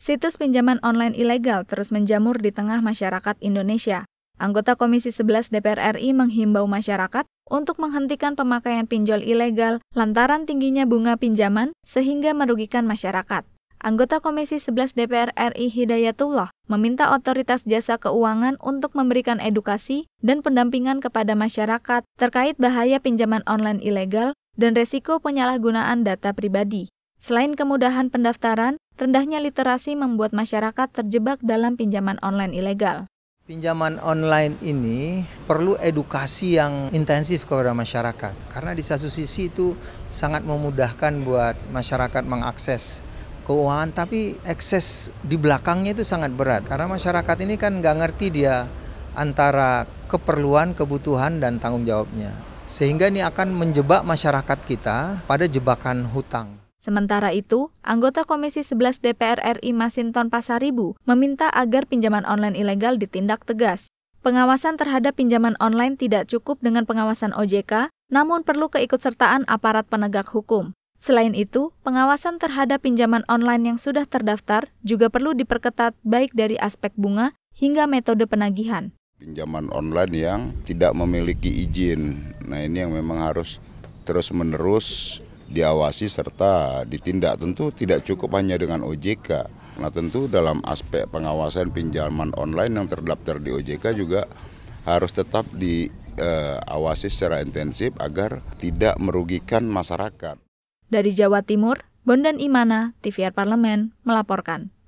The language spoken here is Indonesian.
Situs pinjaman online ilegal terus menjamur di tengah masyarakat Indonesia. Anggota Komisi 11 DPR RI menghimbau masyarakat untuk menghentikan pemakaian pinjol ilegal lantaran tingginya bunga pinjaman sehingga merugikan masyarakat. Anggota Komisi 11 DPR RI Hidayatullah meminta otoritas jasa keuangan untuk memberikan edukasi dan pendampingan kepada masyarakat terkait bahaya pinjaman online ilegal dan resiko penyalahgunaan data pribadi. Selain kemudahan pendaftaran, rendahnya literasi membuat masyarakat terjebak dalam pinjaman online ilegal. Pinjaman online ini perlu edukasi yang intensif kepada masyarakat karena di satu sisi itu sangat memudahkan buat masyarakat mengakses keuangan tapi akses di belakangnya itu sangat berat karena masyarakat ini kan nggak ngerti dia antara keperluan, kebutuhan dan tanggung jawabnya. Sehingga ini akan menjebak masyarakat kita pada jebakan hutang. Sementara itu, anggota Komisi 11 DPR RI Masinton Pasaribu meminta agar pinjaman online ilegal ditindak tegas. Pengawasan terhadap pinjaman online tidak cukup dengan pengawasan OJK, namun perlu keikutsertaan aparat penegak hukum. Selain itu, pengawasan terhadap pinjaman online yang sudah terdaftar juga perlu diperketat baik dari aspek bunga hingga metode penagihan. Pinjaman online yang tidak memiliki izin. Nah, ini yang memang harus terus-menerus diawasi serta ditindak tentu tidak cukup hanya dengan OJK. Nah tentu dalam aspek pengawasan pinjaman online yang terdaftar di OJK juga harus tetap diawasi eh, secara intensif agar tidak merugikan masyarakat. Dari Jawa Timur, Bondan Imana, TVR Parlemen, melaporkan.